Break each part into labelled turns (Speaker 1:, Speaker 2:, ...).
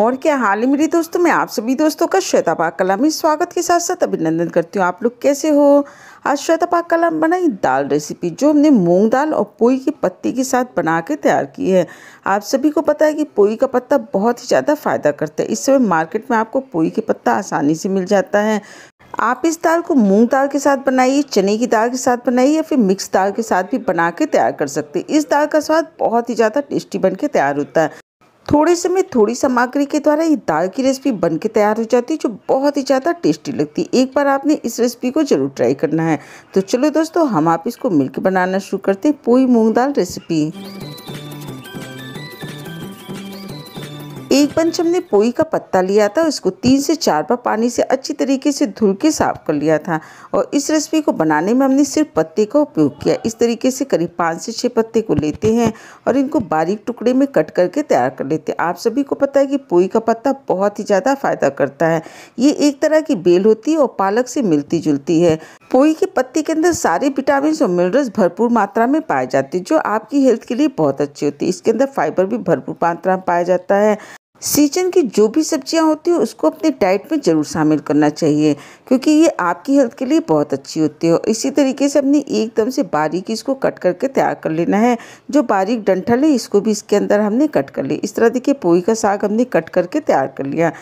Speaker 1: और क्या हाल ही मेरे दोस्तों मैं आप सभी दोस्तों का श्वेता पाक कला में स्वागत के साथ साथ अभिनंदन करती हूँ आप लोग कैसे हो आज श्वेता पाक कला बनाई दाल रेसिपी जो हमने मूंग दाल और पोई की पत्ती के साथ बना के तैयार की है आप सभी को पता है कि पोई का पत्ता बहुत ही ज़्यादा फ़ायदा करता है इस समय मार्केट में आपको पोई के पत्ता आसानी से मिल जाता है आप इस दाल को मूंग दाल के साथ बनाइए चने की दाल के साथ बनाइए या फिर मिक्स दाल के साथ भी बना के तैयार कर सकते हैं इस दाल का स्वाद बहुत ही ज़्यादा टेस्टी बन के तैयार होता है थोड़े समय थोड़ी सामग्री के द्वारा ये दाल की रेसिपी बन के तैयार हो जाती है जो बहुत ही ज़्यादा टेस्टी लगती है एक बार आपने इस रेसिपी को ज़रूर ट्राई करना है तो चलो दोस्तों हम आप इसको मिलकर बनाना शुरू करते हैं पूरी मूंग दाल रेसिपी एक पंच हमने पोई का पत्ता लिया था उसको तीन से चार बार पानी से अच्छी तरीके से धुल के साफ कर लिया था और इस रेसिपी को बनाने में हमने सिर्फ पत्ते का उपयोग किया इस तरीके से करीब पाँच से छः पत्ते को लेते हैं और इनको बारीक टुकड़े में कट करके तैयार कर लेते हैं आप सभी को पता है कि पोई का पत्ता बहुत ही ज़्यादा फायदा करता है ये एक तरह की बेल होती है और पालक से मिलती जुलती है पोई के पत्ते के अंदर सारे विटामिन और मिनरल्स भरपूर मात्रा में पाए जाते हैं जो आपकी हेल्थ के लिए बहुत अच्छी होती है इसके अंदर फाइबर भी भरपूर मात्रा में पाया जाता है सीजन की जो भी सब्जियां होती हैं उसको अपने डाइट में ज़रूर शामिल करना चाहिए क्योंकि ये आपकी हेल्थ के लिए बहुत अच्छी होती है इसी तरीके से अपनी एकदम से बारीक इसको कट करके तैयार कर लेना है जो बारीक डंठल है इसको भी इसके अंदर हमने कट कर लिया इस तरह देखिए पोई का साग हमने कट करके तैयार कर लिया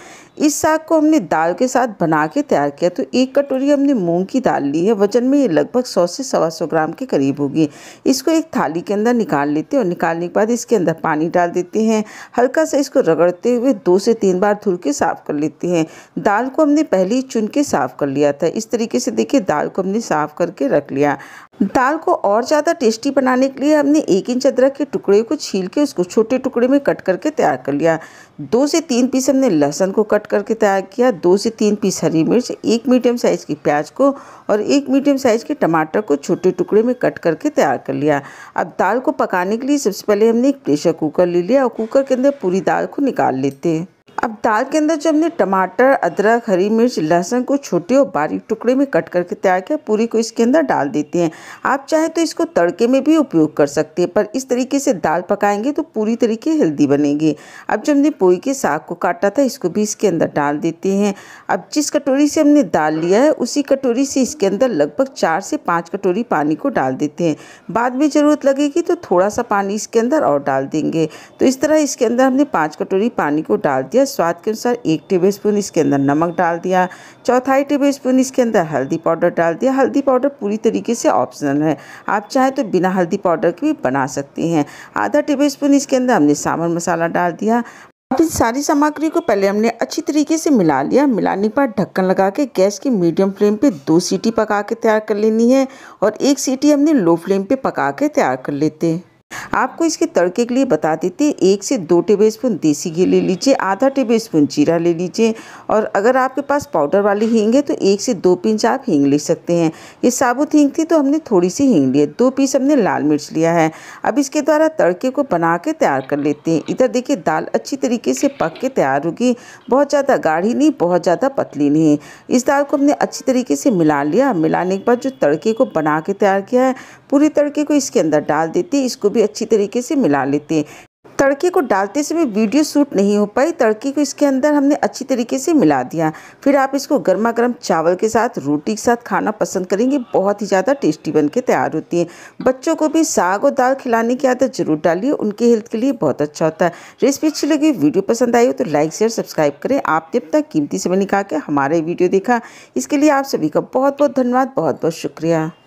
Speaker 1: इस साग को हमने दाल के साथ बना के तैयार किया तो एक कटोरी हमने मूंग की दाल ली है वजन में ये लगभग सौ से सवा सौ ग्राम के करीब होगी इसको एक थाली के अंदर निकाल लेते हैं और निकालने के बाद इसके अंदर पानी डाल देते हैं हल्का सा इसको रगड़ते हुए दो से तीन बार धुल के साफ़ कर लेते हैं दाल को हमने पहले ही चुन के साफ़ कर लिया था इस तरीके से देखिए दाल को हमने साफ़ करके रख लिया दाल को और ज़्यादा टेस्टी बनाने के लिए हमने एक इंच अदरक के टुकड़े को छील के उसको छोटे टुकड़े में कट करके तैयार कर लिया दो से तीन पीस हमने लहसुन को कट करके तैयार किया दो से तीन पीस हरी मिर्च एक मीडियम साइज़ की प्याज को और एक मीडियम साइज़ के टमाटर को छोटे टुकड़े में कट करके तैयार कर लिया अब दाल को पकाने के लिए सबसे पहले हमने एक प्रेशर कुकर ले लिया और कुकर के अंदर पूरी दाल को निकाल लेते हैं अब दाल के अंदर जब हमने टमाटर अदरक हरी मिर्च लहसुन को छोटे और बारीक टुकड़े में कट करके तैयार किया पूरी को इसके अंदर डाल देते हैं आप चाहे तो इसको तड़के में भी उपयोग कर सकते हैं पर इस तरीके से दाल पकाएंगे तो पूरी तरीके हेल्दी बनेगी अब जब हमने पोई के साग को काटा था इसको भी इसके अंदर डाल देते हैं अब जिस कटोरी से हमने दाल लिया है उसी कटोरी से इसके अंदर लगभग चार से पाँच कटोरी पानी को डाल देते हैं बाद में ज़रूरत लगेगी तो थोड़ा सा पानी इसके अंदर और डाल देंगे तो इस तरह इसके अंदर हमने पाँच कटोरी पानी को डाल दिया स्वाद के अनुसार एक टेबल स्पून इसके अंदर नमक डाल दिया चौथाई टेबल स्पून इसके अंदर हल्दी पाउडर डाल दिया हल्दी पाउडर पूरी तरीके से ऑप्शनल है आप चाहें तो बिना हल्दी पाउडर के भी बना सकते हैं आधा टेबल स्पून इसके अंदर हमने सांभर मसाला डाल दिया अब इस सारी सामग्री को पहले हमने अच्छी तरीके से मिला लिया मिलाने के बाद ढक्कन लगा के गैस की मीडियम फ्लेम पे दो सीटी पका के तैयार कर लेनी है और एक सीटी हमने लो फ्लेम पे पका के तैयार कर लेते हैं आपको इसके तड़के के लिए बता देते हैं एक से दो टेबल स्पून देसी घी ले लीजिए आधा टेबल स्पून जीरा ले लीजिए और अगर आपके पास पाउडर वाली हींग है तो एक से दो पिंच आप हींग ले सकते हैं ये साबुत हींग थी तो हमने थोड़ी सी हींग ली है दो पीस हमने लाल मिर्च लिया है अब इसके द्वारा तड़के को बना के तैयार कर लेते हैं इधर देखिए दाल अच्छी तरीके से पक के तैयार होगी बहुत ज़्यादा गाढ़ी नहीं बहुत ज़्यादा पतली नहीं इस दाल को हमने अच्छी तरीके से मिला लिया मिलाने के बाद जो तड़के को बना के तैयार किया है पूरे तड़के को इसके अंदर डाल देते इसको भी अच्छी अच्छी तरीके से मिला लेते हैं तड़के को डालते समय वीडियो शूट नहीं हो पाई तड़के को इसके अंदर हमने अच्छी तरीके से मिला दिया फिर आप इसको गर्मा गर्म चावल के साथ रोटी के साथ खाना पसंद करेंगे बहुत ही ज़्यादा टेस्टी बन के तैयार होती है बच्चों को भी साग और दाल खिलाने की आदत जरूर डालिए उनके हेल्थ के लिए बहुत अच्छा होता है रेसिपी अच्छी लगी वीडियो पसंद आई हो तो लाइक शेयर सब्सक्राइब करें आप जब अपना कीमती समय निकाल के हमारे वीडियो देखा इसके लिए आप सभी का बहुत बहुत धन्यवाद बहुत बहुत शुक्रिया